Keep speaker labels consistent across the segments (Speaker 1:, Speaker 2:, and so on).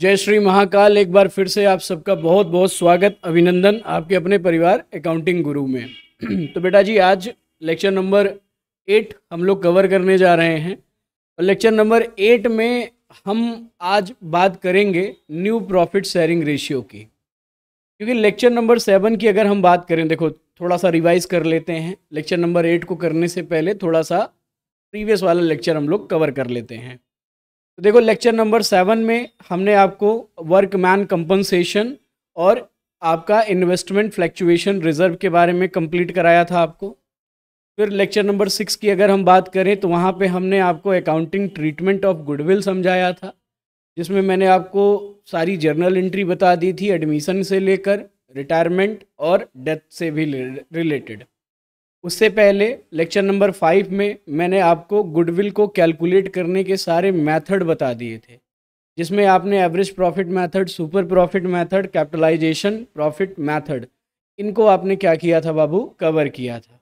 Speaker 1: जय श्री महाकाल एक बार फिर से आप सबका बहुत बहुत स्वागत अभिनंदन आपके अपने परिवार अकाउंटिंग गुरु में तो बेटा जी आज लेक्चर नंबर एट हम लोग कवर करने जा रहे हैं और लेक्चर नंबर एट में हम आज बात करेंगे न्यू प्रॉफिट शेयरिंग रेशियो की क्योंकि लेक्चर नंबर सेवन की अगर हम बात करें देखो थोड़ा सा रिवाइज कर लेते हैं लेक्चर नंबर एट को करने से पहले थोड़ा सा प्रीवियस वाला लेक्चर हम लोग कवर कर लेते हैं तो देखो लेक्चर नंबर सेवन में हमने आपको वर्क मैन कंपनसेशन और आपका इन्वेस्टमेंट फ्लैक्चुएशन रिजर्व के बारे में कंप्लीट कराया था आपको फिर लेक्चर नंबर सिक्स की अगर हम बात करें तो वहाँ पे हमने आपको अकाउंटिंग ट्रीटमेंट ऑफ गुडविल समझाया था जिसमें मैंने आपको सारी जर्नल एंट्री बता दी थी एडमिशन से लेकर रिटायरमेंट और डेथ से भी रिलेटेड उससे पहले लेक्चर नंबर फाइव में मैंने आपको गुडविल को कैलकुलेट करने के सारे मेथड बता दिए थे जिसमें आपने average profit method super profit method capitalisation profit method इनको आपने क्या किया था बाबू कवर किया था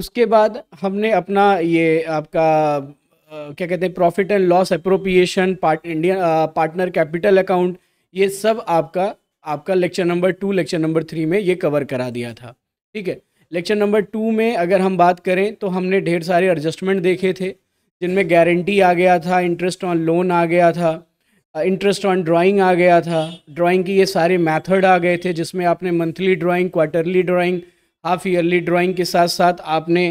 Speaker 1: उसके बाद हमने अपना ये आपका आ, क्या कहते हैं profit and loss appropriation part Indian partner capital account ये सब आपका आपका lecture number two lecture number three में ये कवर करा दिया था ठीक है लेक्चर नंबर टू में अगर हम बात करें तो हमने ढेर सारे एडजस्टमेंट देखे थे जिनमें गारंटी आ गया था इंटरेस्ट ऑन लोन आ गया था इंटरेस्ट ऑन ड्राइंग आ गया था ड्राइंग की ये सारे मेथड आ गए थे जिसमें आपने monthly drawing quarterly drawing half yearly drawing के साथ साथ आपने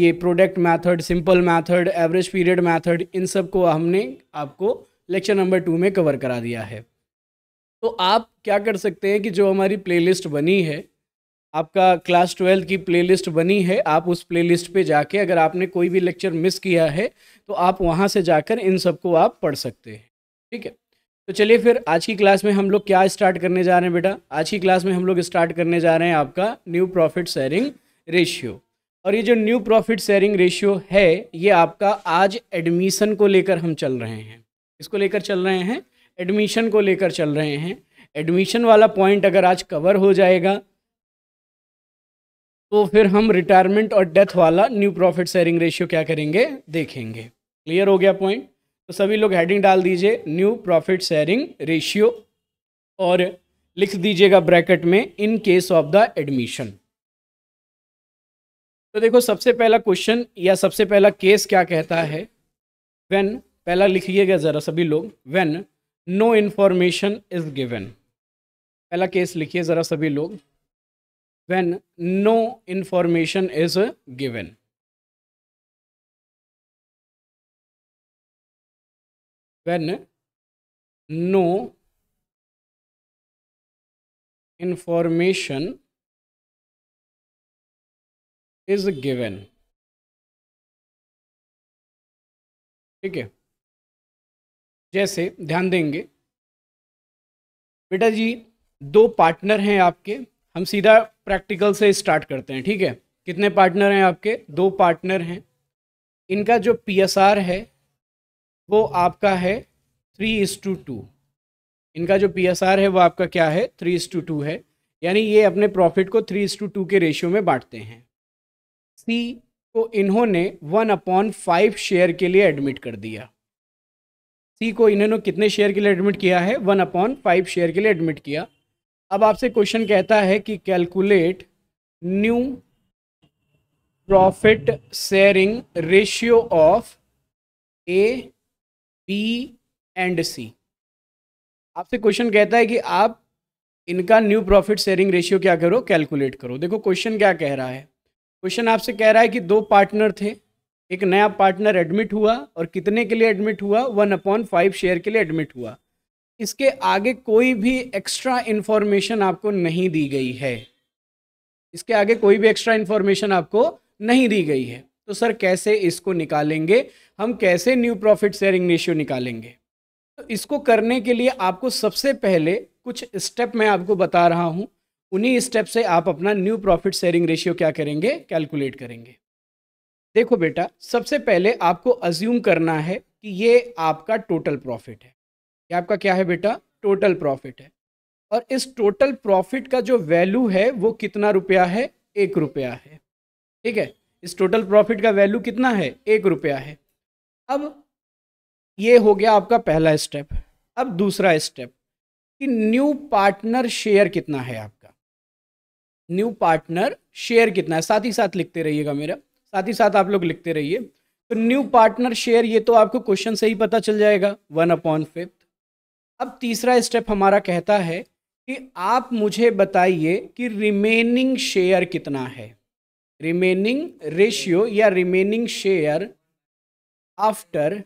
Speaker 1: ये product method simple method average period method इन सब को हमने आपको लेक्चर नंबर टू में कवर करा दिया है तो आप क्या कर सकते हैं कि जो हमारी प्लेलिस्ट बनी है आपका क्लास ट्वेल्थ की प्लेलिस्ट बनी है आप उस प्लेलिस्ट पे जाके अगर आपने कोई भी लेक्चर मिस किया है तो आप वहाँ से जाकर इन सबको आप पढ़ सकते हैं ठीक है तो चलिए फिर आज की क्लास में हम लोग क्या स्टार्ट करने जा रहे हैं बेटा आज की क्लास में हम लोग स्टार्ट करने जा रहे हैं आपका न्यू प्रॉफिट शेयरिंग रेशियो और ये जो न्यू प्रॉफिट शेयरिंग रेशियो है ये आपका आज एडमिशन को लेकर हम चल रहे हैं इसको लेकर चल रहे हैं एडमिशन को लेकर चल रहे हैं एडमिशन वाला पॉइंट अगर आज कवर हो जाएगा तो फिर हम रिटायरमेंट और डेथ वाला न्यू प्रॉफिट शेयरिंग रेशियो क्या करेंगे देखेंगे क्लियर हो गया पॉइंट तो सभी लोग हेडिंग डाल दीजिए न्यू प्रॉफिट शेयरिंग रेशियो और लिख दीजिएगा ब्रैकेट में in case of the admission तो देखो सबसे पहला क्वेश्चन या सबसे पहला केस क्या कहता है व्हेन पहला लिखिएगा ज़रा सभी लोग when no information is given पहला केस लिखिए ज़रा सभी लोग
Speaker 2: when no information is given. When no information is given. ठीक है जैसे ध्यान देंगे बेटा जी दो पार्टनर हैं आपके
Speaker 1: हम सीधा प्रैक्टिकल से स्टार्ट करते हैं ठीक है कितने पार्टनर हैं आपके दो पार्टनर हैं इनका जो पी है वो आपका है थ्री इस टू टू इनका जो पी है वो आपका क्या है थ्री इस टू टू है यानी ये अपने प्रॉफिट को थ्री इस टू टू के रेशियो में बांटते हैं सी को इन्होंने वन अपॉन फाइव शेयर के लिए एडमिट कर दिया सी को इन्होंने कितने शेयर के लिए एडमिट किया है वन अपॉन फाइव शेयर के लिए एडमिट किया अब आपसे क्वेश्चन कहता है कि calculate new profit sharing ratio of A B and C आपसे क्वेश्चन कहता है कि आप इनका न्यू प्रॉफिट शेयरिंग रेशियो क्या करो कैलकुलेट करो देखो क्वेश्चन क्या कह रहा है क्वेश्चन आपसे कह रहा है कि दो पार्टनर थे एक नया पार्टनर एडमिट हुआ और कितने के लिए एडमिट हुआ वन अपॉन फाइव शेयर के लिए एडमिट हुआ इसके आगे कोई भी एक्स्ट्रा इन्फॉर्मेशन आपको नहीं दी गई है इसके आगे कोई भी एक्स्ट्रा इन्फॉर्मेशन आपको नहीं दी गई है तो सर कैसे इसको निकालेंगे हम कैसे न्यू प्रॉफिट शेयरिंग रेशियो निकालेंगे तो इसको करने के लिए आपको सबसे पहले कुछ स्टेप मैं आपको बता रहा हूँ उन्हीं स्टेप से आप अपना न्यू प्रॉफिट शेयरिंग रेशियो क्या करेंगे कैलकुलेट करेंगे देखो बेटा सबसे पहले आपको अज्यूम करना है कि ये आपका टोटल प्रॉफिट है ये आपका क्या है बेटा टोटल प्रॉफिट है और इस टोटल प्रॉफिट का जो वैल्यू है वो कितना रुपया है एक रुपया है ठीक है इस टोटल प्रॉफिट का वैल्यू कितना है एक रुपया है अब ये हो गया आपका पहला स्टेप अब दूसरा स्टेप कि न्यू पार्टनर शेयर कितना है आपका न्यू पार्टनर शेयर कितना है साथ ही साथ लिखते रहिएगा मेरा साथ ही साथ आप लोग लिखते रहिए तो न्यू पार्टनर शेयर ये तो आपको क्वेश्चन से ही पता चल जाएगा वन अपॉन फिफ्थ अब तीसरा स्टेप हमारा कहता है कि आप मुझे बताइए कि रिमेनिंग शेयर कितना है रिमेनिंग रेशियो या remaining share after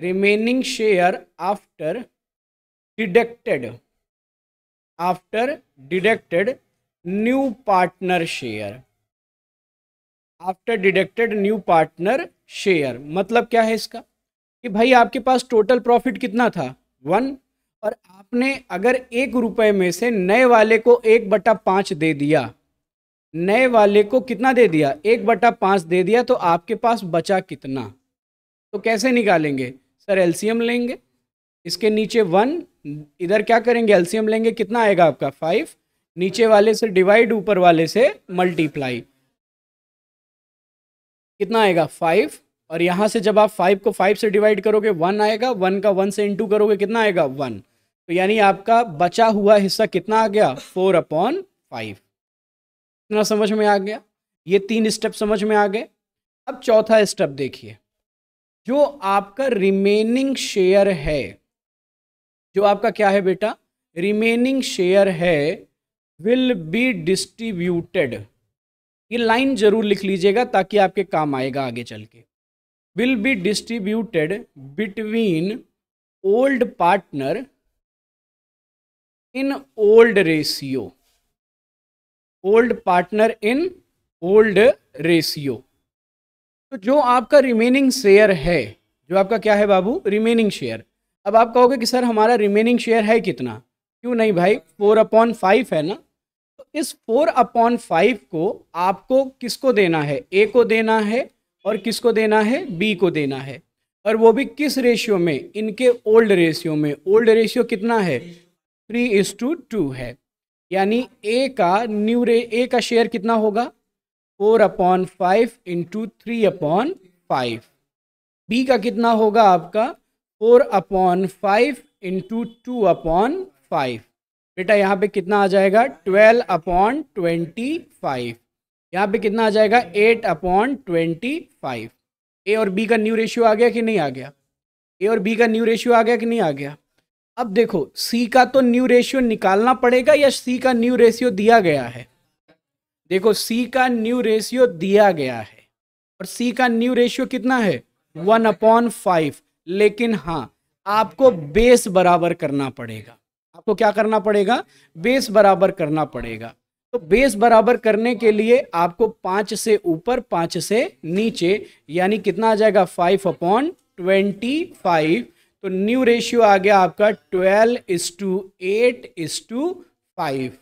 Speaker 1: remaining share after deducted after deducted new partner share after deducted new partner share मतलब क्या है इसका कि भाई आपके पास टोटल प्रॉफिट कितना था वन और आपने अगर एक रुपए में से नए वाले को एक बटा पाँच दे दिया नए वाले को कितना दे दिया एक बटा पाँच दे दिया तो आपके पास बचा कितना तो कैसे निकालेंगे सर एलसीएम लेंगे इसके नीचे वन इधर क्या करेंगे एलसीएम लेंगे कितना आएगा आपका फाइव नीचे वाले से डिवाइड ऊपर वाले से मल्टीप्लाई कितना आएगा फाइव और यहाँ से जब आप फाइव को फाइव से डिवाइड करोगे वन आएगा वन का वन से इंटू करोगे कितना आएगा वन तो यानी आपका बचा हुआ हिस्सा कितना आ गया फोर अपॉन फाइव इतना समझ में आ गया ये तीन स्टेप समझ में आ गए अब चौथा स्टेप देखिए जो आपका रिमेनिंग शेयर है जो आपका क्या है बेटा रिमेनिंग शेयर है विल बी डिस्ट्रीब्यूटेड ये लाइन जरूर लिख लीजिएगा ताकि आपके काम आएगा आगे चल के will be distributed between old partner in old ratio old partner in old ratio तो जो आपका रिमेनिंग शेयर है जो आपका क्या है बाबू रिमेनिंग शेयर अब आप कहोगे कि सर हमारा रिमेनिंग शेयर है कितना क्यों नहीं भाई फोर अपॉन फाइव है ना तो इस फोर अपॉन फाइव को आपको किसको देना है ए को देना है और किसको देना है बी को देना है और वो भी किस रेशियो में इनके ओल्ड रेशियो में ओल्ड रेशियो कितना है थ्री इज टू टू है यानी ए का न्यू रे ए का शेयर कितना होगा four upon five into three upon five B का कितना होगा आपका four upon five into two upon five बेटा यहाँ पे कितना आ जाएगा ट्वेल्व अपॉन ट्वेंटी फाइव यहाँ पे कितना आ जाएगा eight upon twenty five A और बी का न्यू रेशियो आ गया कि नहीं आ गया ए और बी का न्यू रेशियो आ गया कि नहीं आ गया अब देखो सी का तो न्यू रेशियो निकालना पड़ेगा या सी का न्यू रेशियो दिया गया है देखो सी का न्यू रेशियो दिया गया है और सी का न्यू रेशियो कितना है वन अपॉन फाइव लेकिन हाँ आपको बेस बराबर करना पड़ेगा आपको क्या करना पड़ेगा बेस बराबर करना पड़ेगा तो बेस बराबर करने के लिए आपको पाँच से ऊपर पाँच से नीचे यानी कितना आ जाएगा फाइव अपॉन ट्वेंटी फाइव तो न्यू रेशियो आ गया आपका twelve is to eight is to five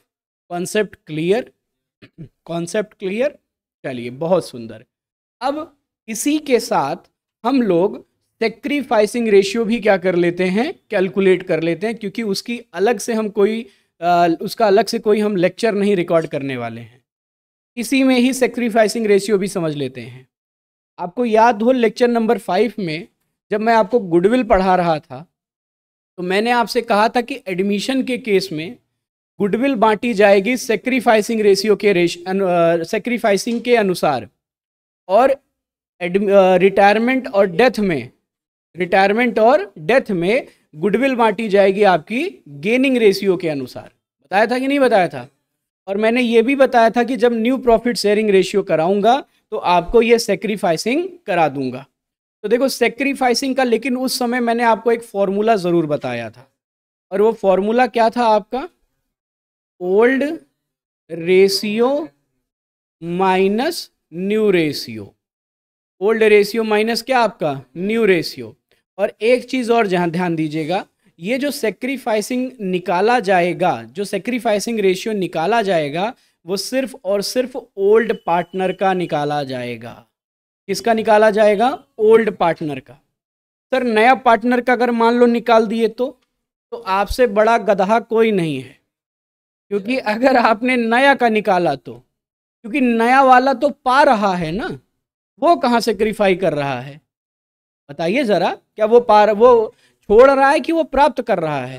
Speaker 1: concept clear concept clear चलिए बहुत सुंदर अब इसी के साथ हम लोग सेक्रीफाइसिंग रेशियो भी क्या कर लेते हैं कैलकुलेट कर लेते हैं क्योंकि उसकी अलग से हम कोई उसका अलग से कोई हम लेक्चर नहीं रिकॉर्ड करने वाले हैं इसी में ही सेक्रीफाइसिंग रेशियो भी समझ लेते हैं आपको याद हो लेक्चर नंबर फाइव में जब मैं आपको गुडविल पढ़ा रहा था तो मैंने आपसे कहा था कि एडमिशन के केस में गुडविल बांटी जाएगी सेक्रीफाइसिंग रेशियो के रेश सेक्रीफाइसिंग के अनुसार और रिटायरमेंट और डेथ में रिटायरमेंट और डेथ में गुडविल बांटी जाएगी आपकी गेनिंग रेशियो के अनुसार बताया था कि नहीं बताया था और मैंने ये भी बताया था कि जब न्यू प्रॉफिट शेयरिंग रेशियो कराऊंगा तो आपको ये सेक्रीफाइसिंग करा दूंगा तो देखो सेक्रीफाइसिंग का लेकिन उस समय मैंने आपको एक फॉर्मूला ज़रूर बताया था और वो फॉर्मूला क्या था आपका old ratio minus new ratio old ratio minus क्या आपका न्यू रेशियो और एक चीज़ और जहाँ ध्यान दीजिएगा ये जो सेक्रीफाइसिंग निकाला जाएगा जो सेक्रीफाइसिंग रेशियो निकाला जाएगा वो सिर्फ और सिर्फ ओल्ड पार्टनर का निकाला जाएगा किसका निकाला जाएगा ओल्ड पार्टनर का सर नया पार्टनर का अगर मान लो निकाल दिए तो तो आपसे बड़ा गधा कोई नहीं है क्योंकि अगर आपने नया का निकाला तो क्योंकि नया वाला तो पा रहा है ना वो कहाँ सेक्रीफाई कर रहा है बताइए ज़रा क्या वो पार वो छोड़ रहा है कि वो प्राप्त कर रहा है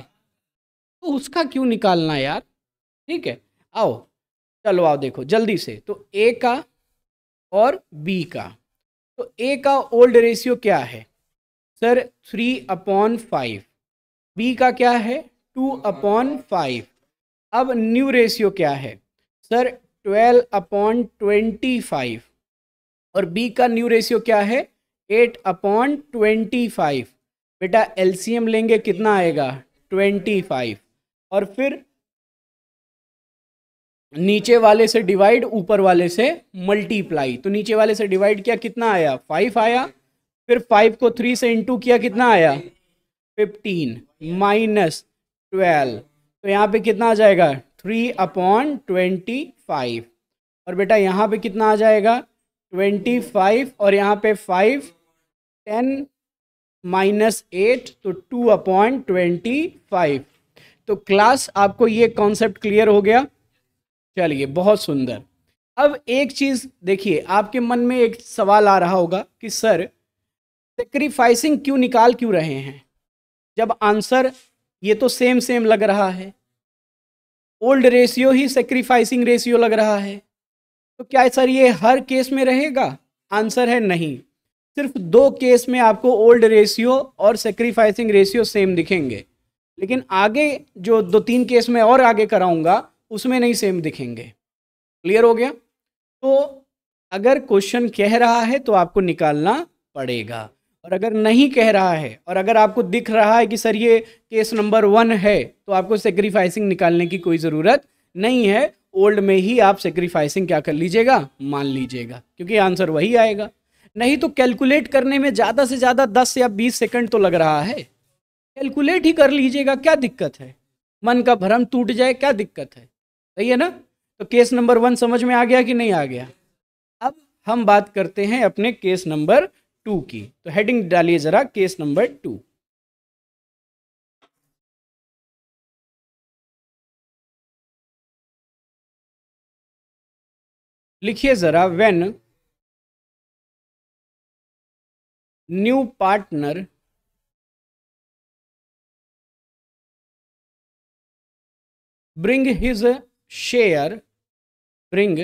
Speaker 1: तो उसका क्यों निकालना यार ठीक है आओ चलो आओ देखो जल्दी से तो ए का और बी का तो ए का ओल्ड रेशियो क्या है sir three upon five B का क्या है टू अपॉन फाइव अब न्यू रेशियो क्या है sir twelve upon twenty five और बी का न्यू रेशियो क्या है एट अपॉन ट्वेंटी फाइव बेटा एलसीएम लेंगे कितना आएगा ट्वेंटी फाइव और फिर नीचे वाले से डिवाइड ऊपर वाले से मल्टीप्लाई तो नीचे वाले से डिवाइड किया कितना आया फाइव आया फिर फाइव को थ्री से इंटू किया कितना आया फिफ्टीन माइनस ट्वेल्व तो यहाँ पे कितना आ जाएगा थ्री अपॉन ट्वेंटी फाइव और बेटा यहाँ पे कितना आ जाएगा ट्वेंटी फाइव और यहाँ पे फाइव टेन माइनस एट तो टू अपॉइंट ट्वेंटी फाइव तो क्लास आपको ये कॉन्सेप्ट क्लियर हो गया चलिए बहुत सुंदर अब एक चीज़ देखिए आपके मन में एक सवाल आ रहा होगा कि सर सेक्रीफाइसिंग क्यों निकाल क्यों रहे हैं जब आंसर ये तो सेम सेम लग रहा है ओल्ड रेशियो ही सेक्रीफाइसिंग रेशियो लग रहा है तो क्या सर ये हर केस में रहेगा आंसर है नहीं सिर्फ दो केस में आपको ओल्ड रेशियो और सेक्रीफाइसिंग रेशियो सेम दिखेंगे लेकिन आगे जो दो तीन केस में और आगे कराऊंगा उसमें नहीं सेम दिखेंगे क्लियर हो गया तो अगर क्वेश्चन कह रहा है तो आपको निकालना पड़ेगा और अगर नहीं कह रहा है और अगर आपको दिख रहा है कि सर ये केस नंबर वन है तो आपको सेक्रीफाइसिंग निकालने की कोई ज़रूरत नहीं है ओल्ड में ही आप सेक्रीफाइसिंग क्या कर लीजिएगा मान लीजिएगा क्योंकि आंसर वही आएगा नहीं तो कैलकुलेट करने में ज़्यादा से ज़्यादा दस या बीस सेकंड तो लग रहा है कैलकुलेट ही कर लीजिएगा क्या दिक्कत है मन का भ्रम टूट जाए क्या दिक्कत है सही है ना तो केस नंबर वन समझ में आ गया कि नहीं आ गया अब हम बात करते हैं अपने केस
Speaker 2: नंबर टू की तो हेडिंग डालिए जरा केस नंबर टू लिखिए जरा when new partner bring his share bring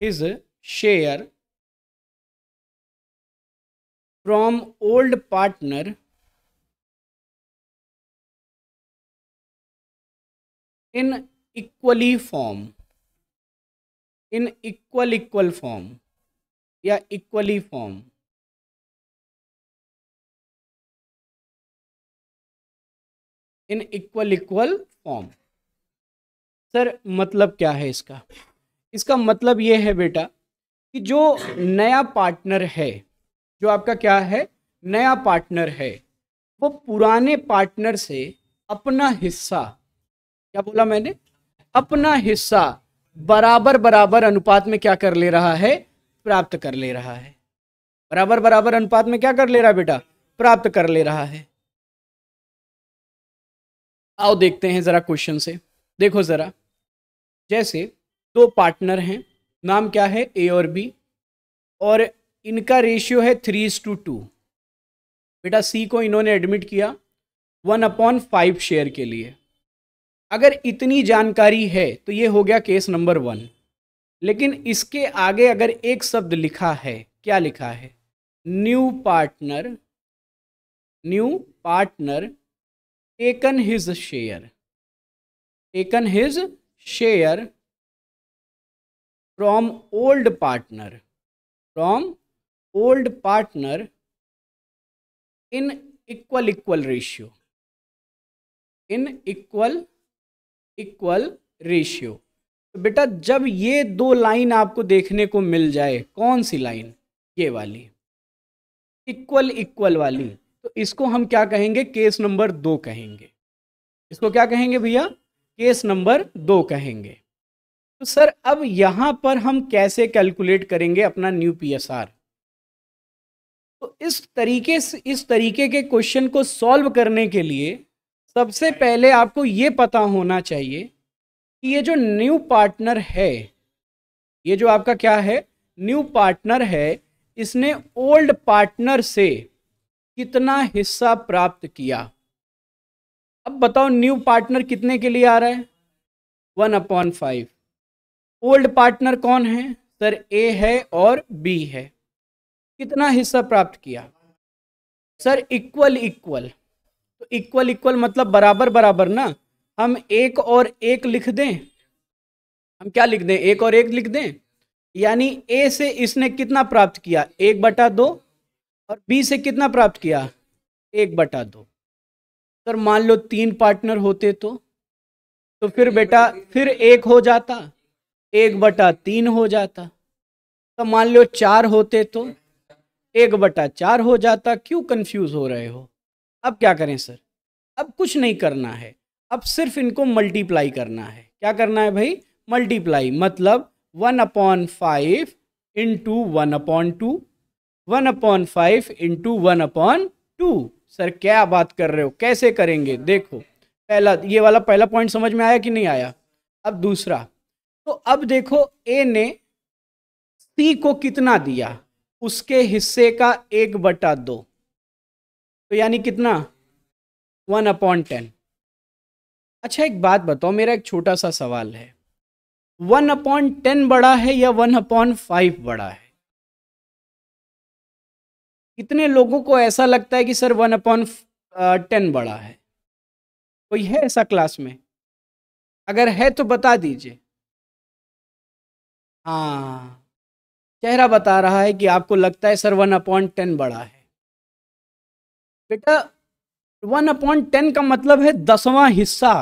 Speaker 2: his share from old partner in equally form in equal equal form yeah equally form in equal equal form sir
Speaker 1: मतलब क्या है इसका इसका मतलब ये है बेटा कि जो नया पार्टनर है जो आपका क्या है नया पार्टनर है वो पुराने पार्टनर से अपना हिस्सा क्या बोला मैंने अपना हिस्सा बराबर बराबर अनुपात में क्या कर ले रहा है प्राप्त कर ले रहा है बराबर बराबर अनुपात में क्या कर ले रहा है बेटा प्राप्त कर ले रहा है आओ देखते हैं ज़रा क्वेश्चन से देखो ज़रा जैसे दो पार्टनर हैं नाम क्या है ए और बी और इनका रेशियो है थ्री टू टू बेटा सी को इन्होंने एडमिट किया वन अपॉन फाइव शेयर के लिए अगर इतनी जानकारी है तो ये हो गया केस नंबर वन लेकिन इसके आगे अगर एक शब्द लिखा है क्या लिखा है new partner new partner taken his share taken his
Speaker 2: share from old partner from old partner in equal equal ratio in equal equal ratio
Speaker 1: तो बेटा जब ये दो लाइन आपको देखने को मिल जाए कौन सी लाइन ये वाली इक्वल इक्वल वाली तो इसको हम क्या कहेंगे केस नंबर दो कहेंगे इसको क्या कहेंगे भैया केस नंबर दो कहेंगे तो सर अब यहां पर हम कैसे कैलकुलेट करेंगे अपना न्यू पीएसआर तो इस तरीके से इस तरीके के क्वेश्चन को सॉल्व करने के लिए सबसे पहले आपको ये पता होना चाहिए कि ये जो न्यू पार्टनर है ये जो आपका क्या है न्यू पार्टनर है इसने ओल्ड पार्टनर से कितना हिस्सा प्राप्त किया अब बताओ न्यू पार्टनर कितने के लिए आ रहा है one upon five old partner कौन है सर ए है और बी है कितना हिस्सा प्राप्त किया सर इक्वल इक्वल तो इक्वल इक्वल मतलब बराबर बराबर ना हम एक और एक लिख दें हम क्या लिख दें एक और एक लिख दें यानी ए से इसने कितना प्राप्त किया एक बटा दो और बी से कितना प्राप्त किया एक बटा दो सर मान लो तीन पार्टनर होते तो तो फिर बेटा फिर एक हो जाता एक बटा तीन हो जाता तो मान लो चार होते तो एक बटा चार हो जाता क्यों कंफ्यूज हो रहे हो अब क्या करें सर अब कुछ नहीं करना है अब सिर्फ इनको मल्टीप्लाई करना है क्या करना है भाई मल्टीप्लाई मतलब one upon five into one upon two one upon five into one upon two sir क्या बात कर रहे हो कैसे करेंगे देखो पहला ये वाला पहला पॉइंट समझ में आया कि नहीं आया अब दूसरा तो अब देखो ए ने सी को कितना दिया उसके हिस्से का एक बटा दो तो यानी कितना वन अपॉन टेन अच्छा एक बात बताओ मेरा एक छोटा सा सवाल है वन अपॉन टेन बड़ा है या वन अपॉन फाइव बड़ा है कितने लोगों को ऐसा लगता है कि सर वन अपॉन टेन
Speaker 2: बड़ा है कोई है ऐसा क्लास में अगर है तो बता दीजिए हाँ चेहरा बता रहा है कि आपको लगता है सर वन अपॉइंट टेन बड़ा है बेटा वन
Speaker 1: अपॉइंट टेन का मतलब है दसवां हिस्सा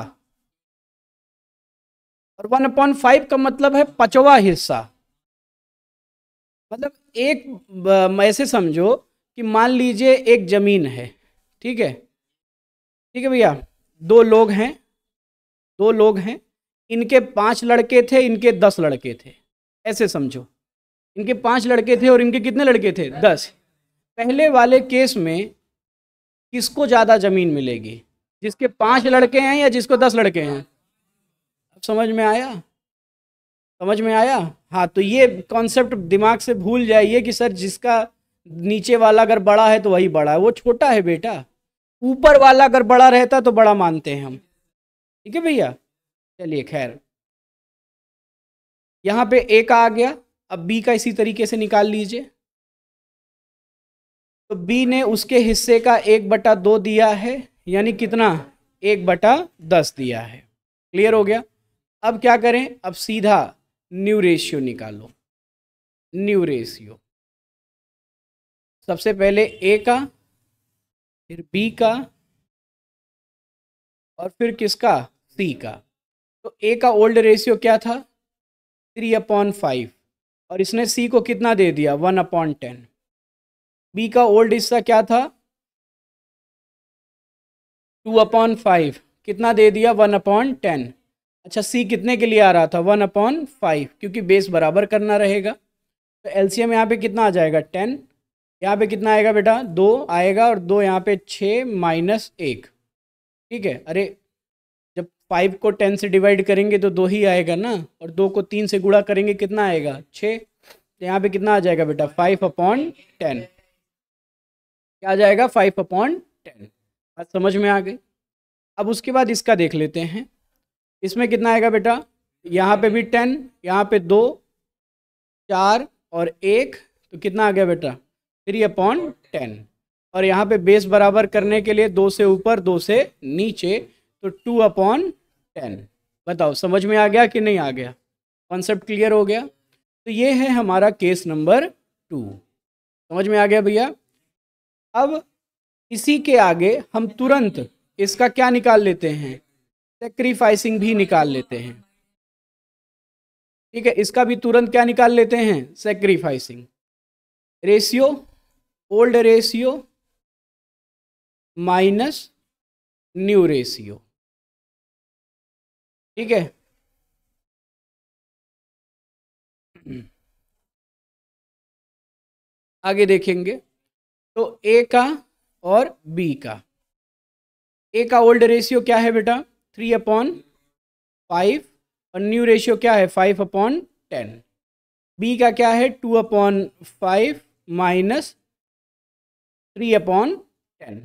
Speaker 1: और वन अपॉइंट फाइव का मतलब है पचवा हिस्सा मतलब एक ऐसे समझो कि मान लीजिए एक ज़मीन है ठीक है ठीक है भैया दो लोग हैं दो लोग हैं इनके पांच लड़के थे इनके दस लड़के थे ऐसे समझो इनके पांच लड़के थे और इनके कितने लड़के थे दस पहले वाले केस में किसको ज़्यादा ज़मीन मिलेगी जिसके पांच लड़के हैं या जिसको दस लड़के हैं अब समझ में आया समझ में आया हाँ तो ये कॉन्सेप्ट दिमाग से भूल जाइए कि सर जिसका नीचे वाला अगर बड़ा है तो वही बड़ा है वो छोटा है बेटा ऊपर वाला अगर बड़ा रहता तो बड़ा मानते हैं हम ठीक है भैया चलिए खैर यहाँ पे ए का आ गया अब बी का इसी तरीके से निकाल लीजिए तो बी ने उसके हिस्से का एक बटा दो दिया है यानी कितना एक बटा दस दिया है क्लियर हो गया अब क्या करें अब सीधा न्यू रेशियो निकालो न्यू रेशियो सबसे पहले ए का फिर बी का और फिर किसका सी का तो ए का ओल्ड रेशियो क्या था थ्री अपॉन फाइव और इसने सी को कितना दे दिया वन अपॉन टेन बी का ओल्ड हिस्सा क्या था टू अपॉन फाइव कितना दे दिया वन अपॉन टेन अच्छा सी कितने के लिए आ रहा था वन अपॉन फाइव क्योंकि बेस बराबर करना रहेगा तो एलसीएम यहाँ पे कितना आ जाएगा टेन यहाँ पे कितना आएगा बेटा दो आएगा और दो यहाँ पे छः माइनस एक ठीक है अरे जब फाइव को टेन से डिवाइड करेंगे तो दो ही आएगा ना और दो को तीन से गुड़ा करेंगे कितना आएगा छः तो यहाँ पे कितना आ जाएगा बेटा फाइव अपॉन टेन क्या आ जाएगा फाइव अपॉन टेन बात समझ में आ गई अब उसके बाद इसका देख लेते हैं इसमें कितना आएगा बेटा यहाँ पे भी टेन यहाँ पे दो चार और एक तो कितना आ गया बेटा थ्री अपॉन टेन और यहाँ पे बेस बराबर करने के लिए दो से ऊपर दो से नीचे तो टू अपॉन टेन बताओ समझ में आ गया कि नहीं आ गया कॉन्सेप्ट क्लियर हो गया तो ये है हमारा केस नंबर टू समझ में आ गया भैया अब इसी के आगे हम तुरंत इसका क्या निकाल लेते हैं सेक्रीफाइसिंग भी निकाल लेते हैं ठीक है इसका भी तुरंत क्या निकाल लेते हैं sacrificing
Speaker 2: ratio old ratio minus new ratio ठीक है आगे देखेंगे तो ए का और बी का
Speaker 1: ए का ओल्ड रेशियो क्या है बेटा थ्री अपॉन फाइव और न्यू रेशियो क्या है फाइव अपॉन टेन बी का क्या है two upon five
Speaker 2: minus three upon ten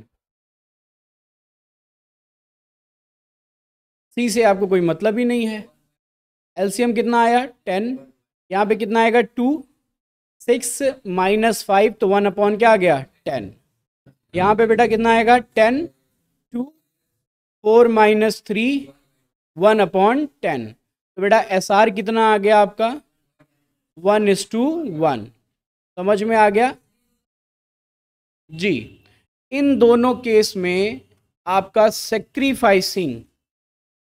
Speaker 2: C से आपको कोई मतलब ही नहीं है
Speaker 1: एलसीएम कितना आया टेन यहाँ पे कितना आएगा टू सिक्स माइनस फाइव तो वन अपॉन क्या आ गया टेन यहाँ पे बेटा कितना आएगा ten two four minus three one upon ten तो बेटा एस आर कितना आ गया आपका वन इज टू वन समझ में आ गया जी इन दोनों केस में आपका सेक्रीफाइसिंग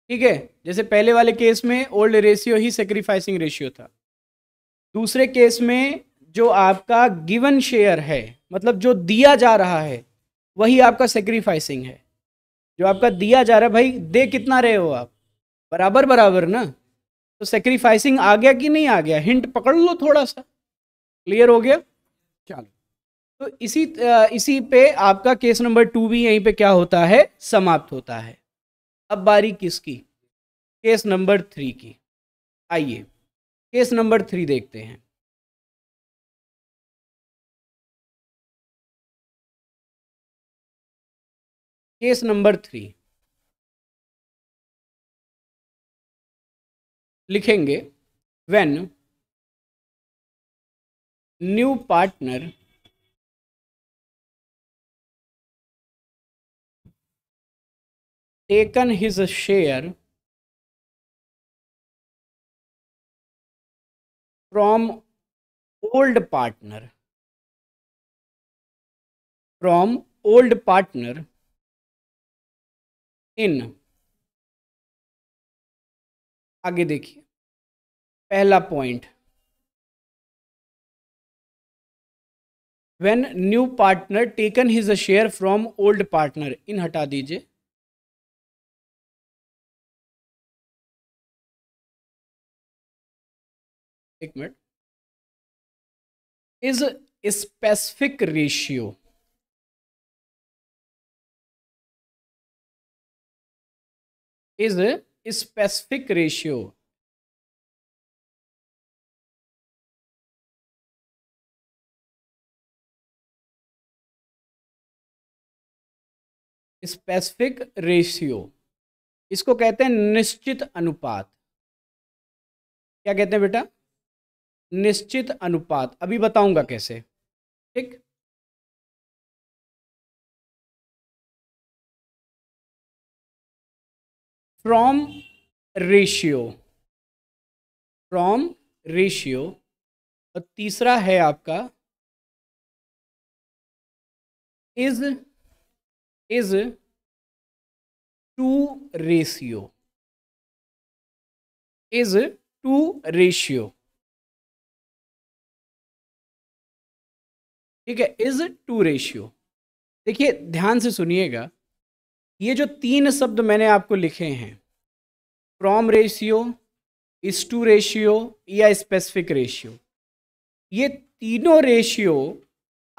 Speaker 1: ठीक है जैसे पहले वाले केस में ओल्ड रेशियो ही सेक्रीफाइसिंग रेशियो था दूसरे केस में जो आपका गिवन शेयर है मतलब जो दिया जा रहा है वही आपका सेक्रीफाइसिंग है जो आपका दिया जा रहा है भाई दे कितना रहे हो आप बराबर बराबर ना तो सेक्रीफाइसिंग आ गया कि नहीं आ गया हिंट पकड़ लो थोड़ा सा क्लियर हो गया चलो तो इसी इसी पे आपका केस नंबर टू भी यहीं पे क्या होता है समाप्त होता है अब बारी किसकी केस नंबर थ्री की
Speaker 2: आइए केस नंबर थ्री देखते हैं केस नंबर थ्री लिखेंगे when new partner taken his share from old partner from old partner इन आगे देखिए पहला point when new partner taken his share from old partner इन हटा दीजिए एक minute is specific ratio is specific ratio specific ratio इसको कहते हैं निश्चित अनुपात क्या कहते हैं बेटा निश्चित अनुपात अभी बताऊंगा कैसे ठीक फ्रॉम रेशियो फ्रॉम रेशियो और तीसरा है आपका is is to ratio is to ratio ठीक है इज टू रेशियो देखिए ध्यान से सुनिएगा
Speaker 1: ये जो तीन शब्द मैंने आपको लिखे हैं from ratio is to ratio या स्पेसिफिक रेशियो ये तीनों रेशियो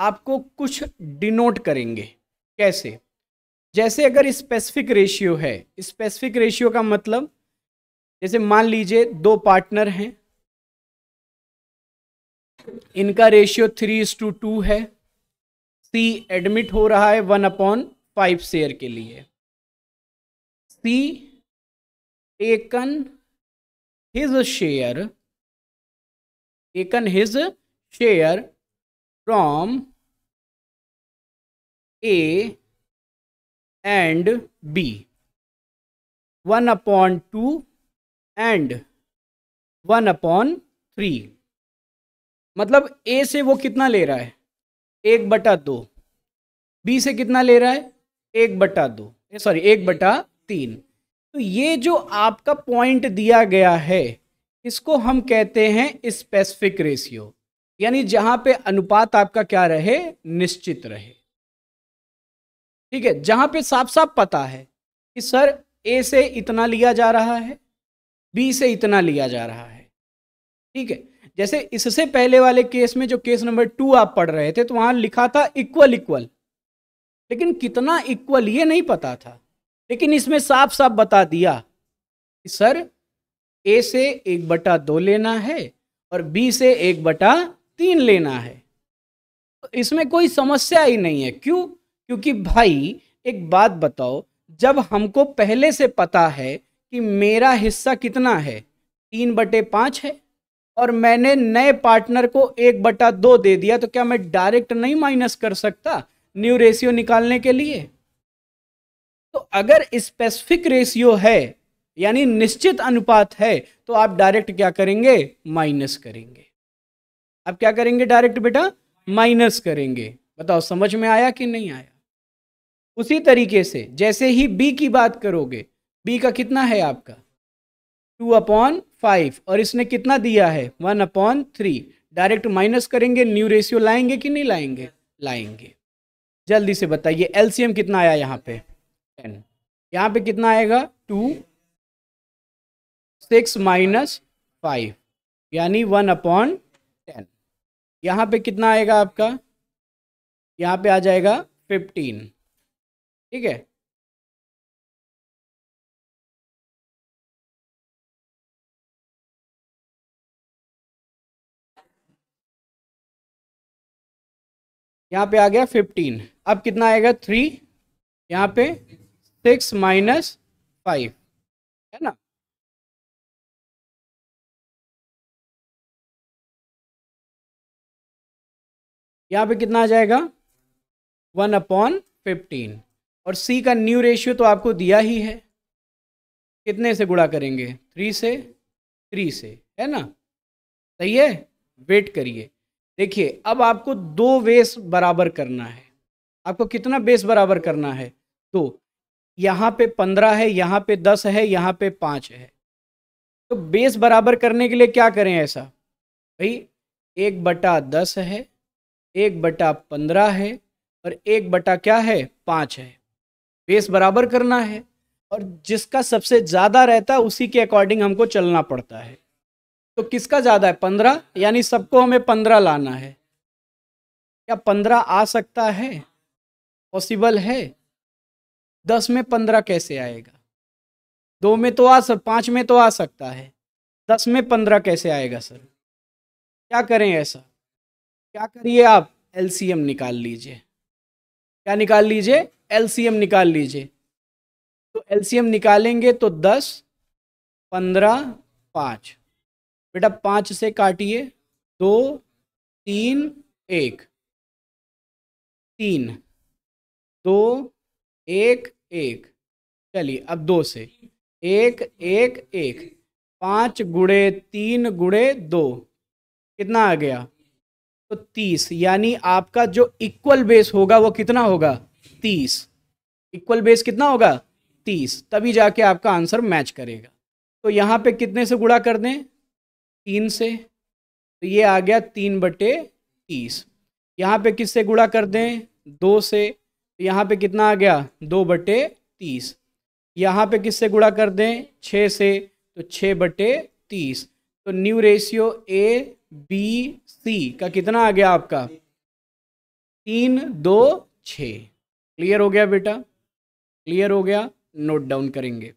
Speaker 1: आपको कुछ डिनोट करेंगे कैसे जैसे अगर स्पेसिफिक रेशियो है स्पेसिफिक रेशियो का मतलब जैसे मान लीजिए दो पार्टनर हैं इनका ratio three is to two है सी एडमिट हो रहा है वन अपॉन फाइव शेयर के लिए
Speaker 2: C taken his share taken his share from A and B one upon two and
Speaker 1: one upon three मतलब ए से वो कितना ले रहा है एक बटा दो बी से कितना ले रहा है एक बटा दो सॉरी एक बटा तीन तो ये जो आपका पॉइंट दिया गया है इसको हम कहते हैं स्पेसिफिक रेशियो यानी जहां पे अनुपात आपका क्या रहे निश्चित रहे ठीक है जहां पे साफ साफ पता है कि सर ए से इतना लिया जा रहा है बी से इतना लिया जा रहा है ठीक है जैसे इससे पहले वाले केस में जो केस नंबर टू आप पढ़ रहे थे तो वहां लिखा था इक्वल इक्वल लेकिन कितना इक्वल ये नहीं पता था लेकिन इसमें साफ साफ बता दिया कि सर ए से एक बटा दो लेना है और बी से एक बटा तीन लेना है तो इसमें कोई समस्या ही नहीं है क्यों क्योंकि भाई एक बात बताओ जब हमको पहले से पता है कि मेरा हिस्सा कितना है तीन बटे पाँच है और मैंने नए पार्टनर को एक बटा दो दे दिया तो क्या मैं डायरेक्ट नहीं माइनस कर सकता न्यू रेशियो निकालने के लिए तो अगर स्पेसिफिक रेशियो है यानी निश्चित अनुपात है तो आप डायरेक्ट क्या करेंगे माइनस करेंगे आप क्या करेंगे डायरेक्ट बेटा माइनस करेंगे बताओ समझ में आया कि नहीं आया उसी तरीके से जैसे ही बी की बात करोगे बी का कितना है आपका टू अपॉन फाइव और इसने कितना दिया है one upon three direct minus करेंगे न्यू रेशियो लाएंगे कि नहीं लाएंगे लाएंगे जल्दी से बताइए एलसीएम कितना आया यहाँ पे टेन यहाँ पे कितना आएगा टू सिक्स माइनस फाइव यानी वन अपॉन टेन यहाँ पे कितना आएगा आपका
Speaker 2: यहाँ पे आ जाएगा फिफ्टीन ठीक है यहाँ पे आ गया फिफ्टीन अब कितना आएगा थ्री यहाँ पे सिक्स माइनस फाइव है ना यहाँ पे कितना आ जाएगा वन अपॉन फिफ्टीन और सी का न्यू रेशियो तो
Speaker 1: आपको दिया ही है कितने से गुणा करेंगे थ्री से थ्री से है ना सही है वेट करिए देखिए अब आपको दो बेस बराबर करना है आपको कितना बेस बराबर करना है तो यहाँ पे पंद्रह है यहाँ पे दस है यहाँ पे पाँच है तो बेस बराबर करने के लिए क्या करें ऐसा भाई एक बटा दस है एक बटा पंद्रह है और एक बटा क्या है पाँच है बेस बराबर करना है और जिसका सबसे ज़्यादा रहता है उसी के अकॉर्डिंग हमको चलना पड़ता है तो किसका ज़्यादा है पंद्रह यानी सबको हमें पंद्रह लाना है क्या पंद्रह आ सकता है पॉसिबल है दस में पंद्रह कैसे आएगा दो में तो आ सर पाँच में तो आ सकता है दस में पंद्रह कैसे आएगा सर क्या करें ऐसा क्या करिए आप एलसीएम निकाल लीजिए क्या निकाल लीजिए एलसीएम निकाल लीजिए तो एलसीएम निकालेंगे तो दस पंद्रह पाँच बेटा पांच से काटिए दो तीन एक तीन दो एक एक चलिए अब दो से एक एक एक पाँच गुड़े तीन गुड़े दो कितना आ गया तो तीस यानी आपका जो इक्वल बेस होगा वो कितना होगा तीस इक्वल बेस कितना होगा तीस तभी जाके आपका आंसर मैच करेगा तो यहां पे कितने से गुड़ा कर दें तीन से तो ये आ गया तीन बटे तीस यहाँ पे किससे गुणा कर दें दो से तो यहाँ पे कितना आ गया दो बटे तीस यहाँ पे किससे गुणा कर दें छः से तो छः बटे तीस तो new ratio A B C का कितना आ गया आपका
Speaker 2: तीन दो छ क्लियर हो गया बेटा क्लियर हो गया नोट डाउन करेंगे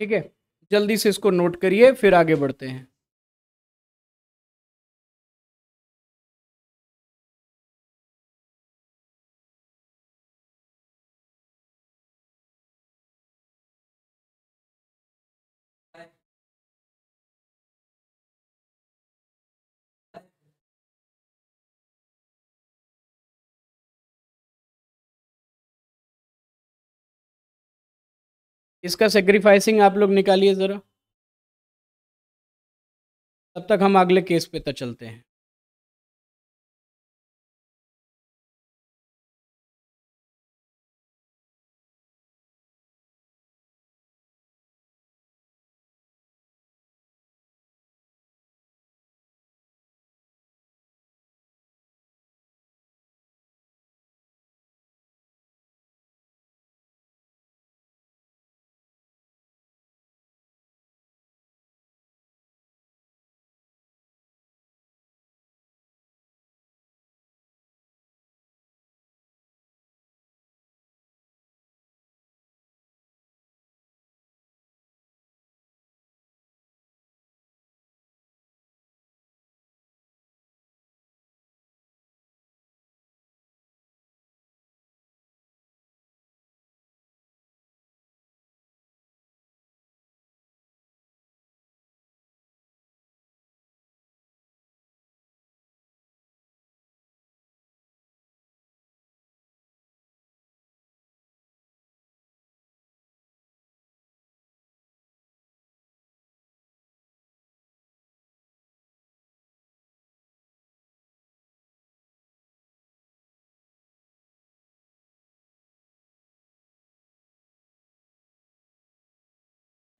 Speaker 2: ठीक है जल्दी से इसको नोट करिए फिर आगे बढ़ते हैं इसका सेक्रीफाइसिंग आप लोग निकालिए ज़रा तब तक हम अगले केस पे तो चलते हैं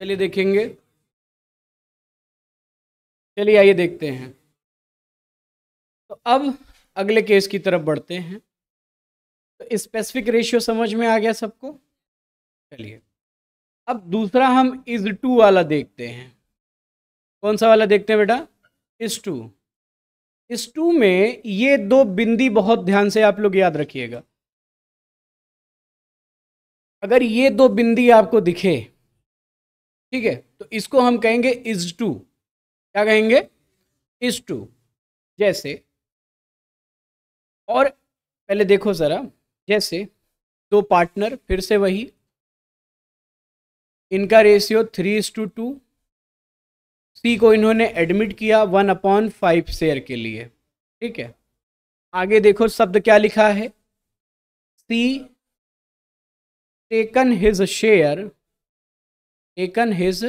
Speaker 2: चलिए देखेंगे चलिए आइए देखते हैं तो अब अगले केस की तरफ
Speaker 1: बढ़ते हैं तो स्पेसिफिक रेशियो समझ में आ गया सबको चलिए अब दूसरा हम इज टू वाला देखते हैं कौन सा वाला देखते हैं बेटा इज टू इस टू में ये दो बिंदी बहुत
Speaker 2: ध्यान से आप लोग याद रखिएगा अगर ये दो बिंदी आपको दिखे ठीक है तो इसको हम कहेंगे इज टू क्या कहेंगे इज टू जैसे
Speaker 1: और पहले देखो ज़रा जैसे दो पार्टनर फिर से वही इनका ratio three is to two C को इन्होंने एडमिट किया वन अपॉन फाइव शेयर के लिए ठीक है आगे देखो
Speaker 2: शब्द क्या लिखा है C taken his share taken his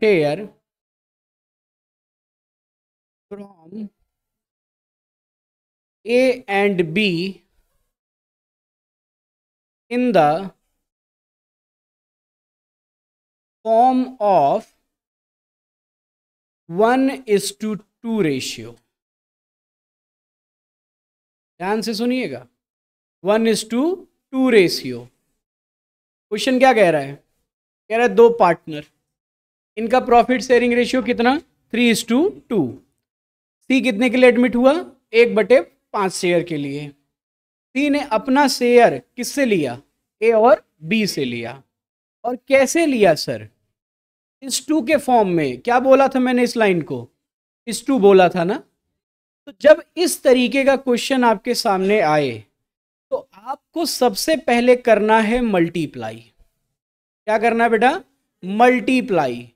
Speaker 2: share from A and B in the form of 1 is to 2 ratio. ध्यान से सुनिएगा one is to two ratio
Speaker 1: question क्या कह रहा है कह रहा है दो पार्टनर इनका प्रॉफिट शेयरिंग रेशियो कितना three is to two C कितने के लिए एडमिट हुआ एक बटे पाँच शेयर के लिए सी ने अपना शेयर किससे लिया ए और बी से लिया और कैसे लिया सर इस टू के फॉर्म में क्या बोला था मैंने इस लाइन को इस टू बोला था ना तो जब इस तरीके का क्वेश्चन आपके सामने आए तो आपको सबसे पहले करना है मल्टीप्लाई क्या करना है बेटा मल्टीप्लाई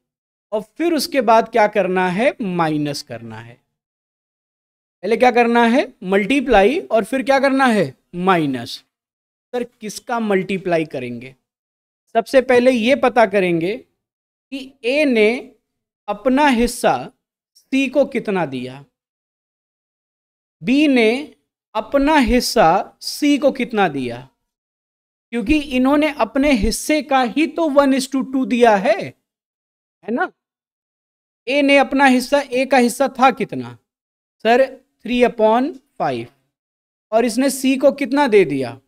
Speaker 1: और फिर उसके बाद क्या करना है माइनस करना है पहले क्या करना है मल्टीप्लाई और फिर क्या करना है माइनस सर किसका मल्टीप्लाई करेंगे सबसे पहले ये पता करेंगे कि ए ने अपना हिस्सा सी को कितना दिया बी ने अपना हिस्सा सी को कितना दिया क्योंकि इन्होंने अपने हिस्से का ही तो वन इस टू टू दिया है है ना ए ने अपना हिस्सा ए का हिस्सा था कितना सर थ्री अपॉन फाइव और इसने सी को कितना दे दिया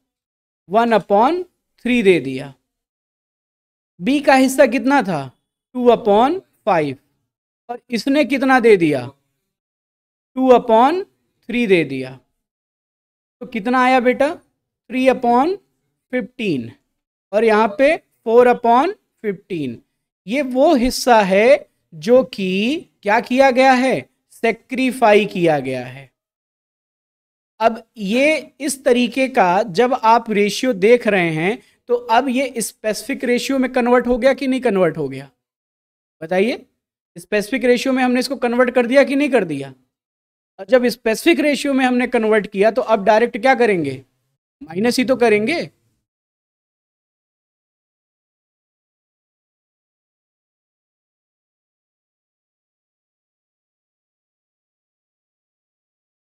Speaker 1: वन अपॉन थ्री दे दिया बी का हिस्सा कितना था टू अपॉन फाइव और इसने कितना दे दिया टू अपॉन थ्री दे दिया तो कितना आया बेटा थ्री अपॉन फिफ्टीन और यहाँ पे फोर अपॉन फिफ्टीन ये वो हिस्सा है जो कि क्या किया गया है सेक्रीफाई किया गया है अब ये इस तरीके का जब आप रेशियो देख रहे हैं तो अब ये स्पेसिफिक रेशियो में कन्वर्ट हो गया कि नहीं कन्वर्ट हो गया बताइए स्पेसिफिक रेशियो में हमने इसको कन्वर्ट कर दिया कि नहीं कर दिया और जब स्पेसिफिक रेशियो में हमने कन्वर्ट किया तो अब
Speaker 2: डायरेक्ट क्या करेंगे माइनस ही तो करेंगे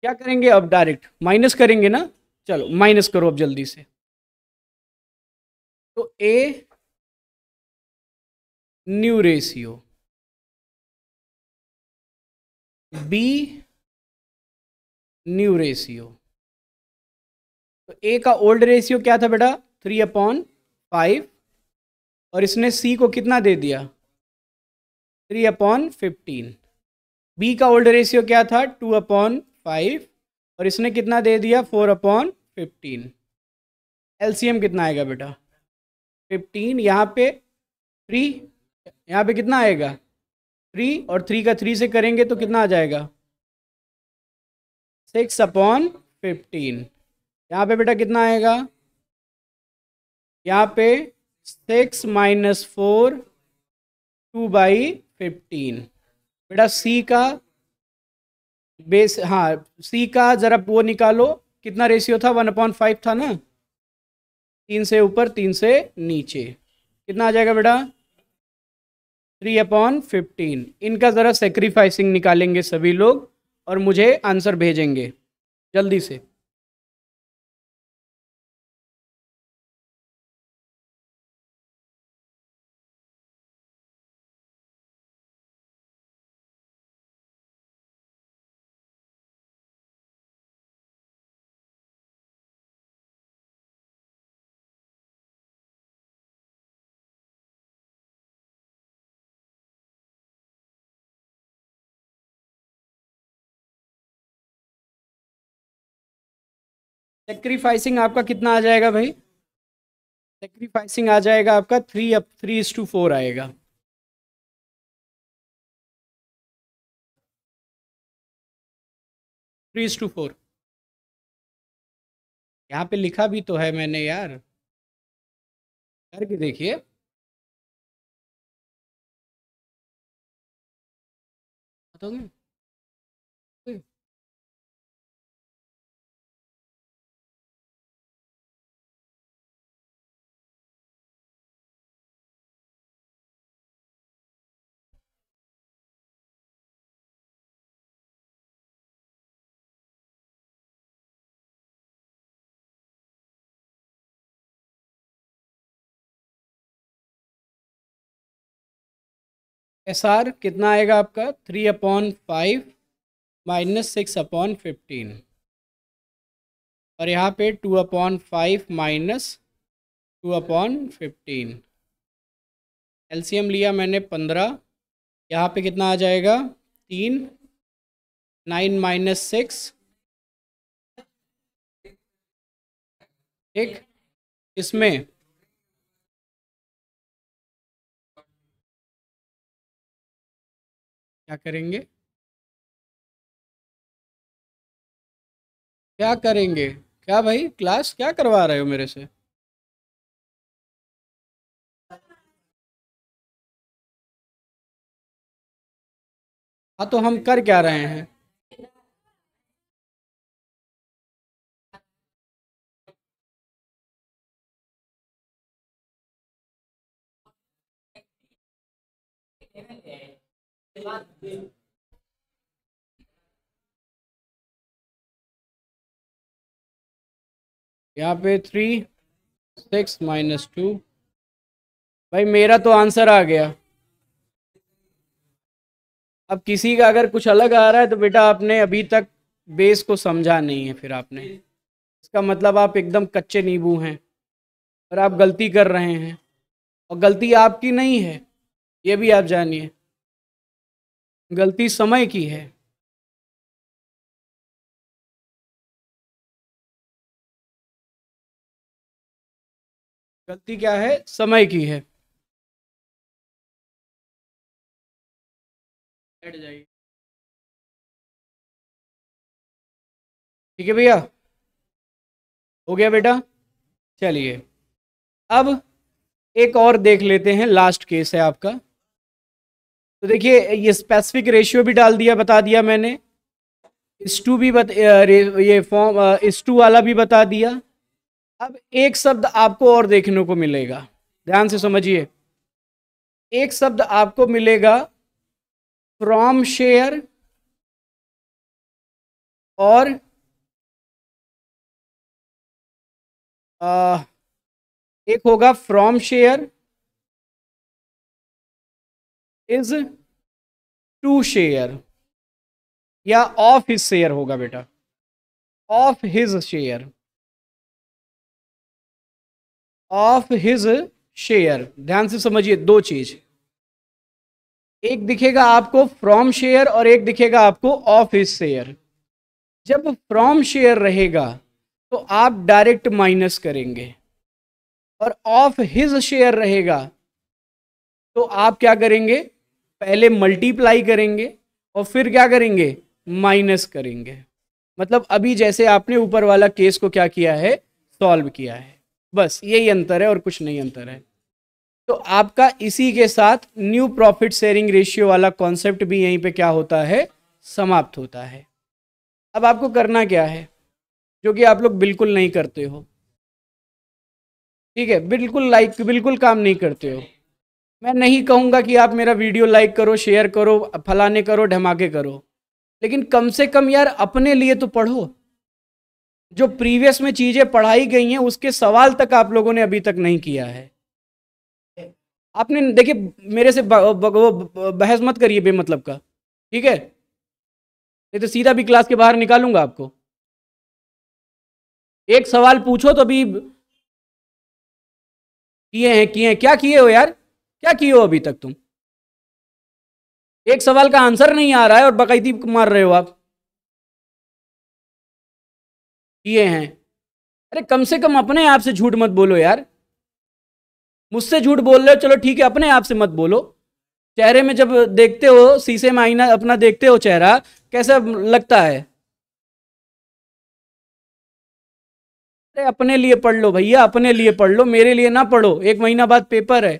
Speaker 2: क्या करेंगे अब डायरेक्ट माइनस करेंगे ना चलो माइनस करो अब जल्दी से तो A new ratio B new ratio तो ए का ओल्ड रेशियो क्या था बेटा थ्री अपॉन फाइव
Speaker 1: और इसने सी को कितना दे दिया थ्री अपॉन फिफ्टीन बी का ओल्ड रेशियो क्या था टू अपॉन फाइव और इसने कितना दे दिया फोर अपॉन फिफ्टीन एलसीएम कितना आएगा बेटा फिफ्टीन यहाँ पे थ्री यहाँ पे कितना आएगा थ्री और थ्री का थ्री से करेंगे तो कितना आ जाएगा सिक्स अपॉन फिफ्टीन यहाँ पे बेटा कितना आएगा यहाँ पे six minus four two by fifteen बेटा सी का बेस हाँ सी का ज़रा वो निकालो कितना रेशियो था वन अपॉइंट फाइव था ना तीन से ऊपर तीन से नीचे कितना आ जाएगा बेटा थ्री अपॉन फिफ्टीन इनका ज़रा सेक्रीफाइसिंग
Speaker 2: निकालेंगे सभी लोग और मुझे आंसर भेजेंगे जल्दी से सेक्रीफाइसिंग आपका कितना आ जाएगा भाई सेक्रीफाइसिंग आ जाएगा आपका three up three is to four आएगा थ्री इज टू फोर यहाँ पे लिखा भी तो है मैंने यार करके देखिए बताओगे एस आर कितना आएगा आपका three upon five minus six upon fifteen
Speaker 1: और यहाँ पे two upon five minus two upon fifteen LCM लिया मैंने पंद्रह यहाँ पे कितना आ जाएगा
Speaker 2: तीन नाइन माइनस सिक्स एक इसमें क्या करेंगे क्या करेंगे क्या भाई क्लास क्या करवा रहे हो मेरे से हाँ तो हम कर क्या रहे हैं यहाँ पे थ्री सिक्स माइनस टू भाई मेरा तो आंसर आ गया अब किसी
Speaker 1: का अगर कुछ अलग आ रहा है तो बेटा आपने अभी तक बेस को समझा नहीं है फिर आपने इसका मतलब आप एकदम कच्चे नींबू हैं और आप गलती कर रहे हैं
Speaker 2: और गलती आपकी नहीं है ये भी आप जानिए गलती समय की है गलती क्या है समय की है बैठ जाइए ठीक है भैया हो गया बेटा चलिए अब एक
Speaker 1: और देख लेते हैं लास्ट केस है आपका तो देखिए ये स्पेसिफिक रेशियो भी डाल दिया बता दिया मैंने इस टू भी बत, ये फॉर्म इस टू वाला भी बता दिया अब एक शब्द आपको और देखने को मिलेगा ध्यान से
Speaker 2: समझिए एक शब्द आपको मिलेगा फ्रॉम शेयर और आ, एक होगा from share is to share या ऑफ हिज शेयर होगा बेटा of his share of his share ध्यान से समझिए दो चीज एक दिखेगा आपको फ्रॉम शेयर
Speaker 1: और एक दिखेगा आपको ऑफ हिज शेयर जब फ्रॉम शेयर रहेगा तो आप डायरेक्ट माइनस करेंगे और ऑफ हिज शेयर रहेगा तो आप क्या करेंगे पहले मल्टीप्लाई करेंगे और फिर क्या करेंगे माइनस करेंगे मतलब अभी जैसे आपने ऊपर वाला केस को क्या किया है सॉल्व किया है बस यही अंतर है और कुछ नहीं अंतर है तो आपका इसी के साथ न्यू प्रॉफिट शेयरिंग रेशियो वाला कॉन्सेप्ट भी यहीं पे क्या होता है समाप्त होता है अब आपको करना क्या है जो कि आप लोग बिल्कुल नहीं करते हो ठीक है बिल्कुल लाइक बिल्कुल काम नहीं करते हो मैं नहीं कहूँगा कि आप मेरा वीडियो लाइक करो शेयर करो फलाने करो धमाके करो लेकिन कम से कम यार अपने लिए तो पढ़ो जो प्रीवियस में चीज़ें पढ़ाई गई हैं उसके सवाल तक आप लोगों ने अभी तक नहीं किया है आपने देखिए मेरे से वो बहस मत करिए बेमतलब का ठीक है
Speaker 2: नहीं तो सीधा भी क्लास के बाहर निकालूंगा आपको एक सवाल पूछो तो अभी किए हैं किए हैं क्या किए हो यार क्या किए हो अभी तक तुम एक सवाल का आंसर नहीं आ रहा है और बकैती मार रहे हो आप किए हैं अरे कम से कम अपने आप से झूठ मत बोलो यार मुझसे झूठ
Speaker 1: बोल रहे हो चलो ठीक है अपने आप से मत बोलो चेहरे में जब देखते हो शीशे में आईना अपना देखते हो चेहरा कैसा लगता है अरे अपने लिए पढ़ लो भैया अपने लिए पढ़ लो मेरे लिए ना पढ़ो एक महीना बाद पेपर है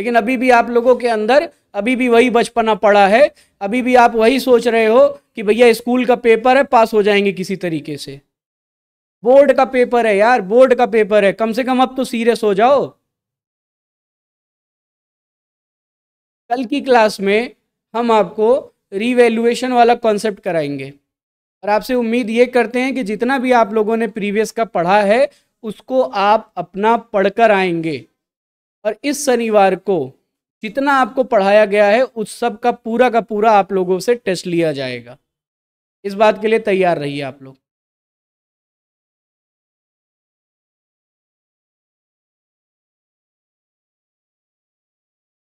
Speaker 1: लेकिन अभी भी आप लोगों के अंदर अभी भी वही बचपना पड़ा है अभी भी आप वही सोच रहे हो कि भैया स्कूल का पेपर है पास हो जाएंगे किसी तरीके
Speaker 2: से बोर्ड का पेपर है यार बोर्ड का पेपर है कम से कम अब तो सीरियस हो जाओ कल की क्लास में
Speaker 1: हम आपको रीवैल्यूएशन वाला कॉन्सेप्ट कराएंगे और आपसे उम्मीद ये करते हैं कि जितना भी आप लोगों ने प्रीवियस का पढ़ा है उसको आप अपना पढ़कर आएंगे और इस शनिवार को जितना आपको पढ़ाया गया है उस सब का पूरा
Speaker 2: का पूरा आप लोगों से टेस्ट लिया जाएगा इस बात के लिए तैयार रहिए आप लोग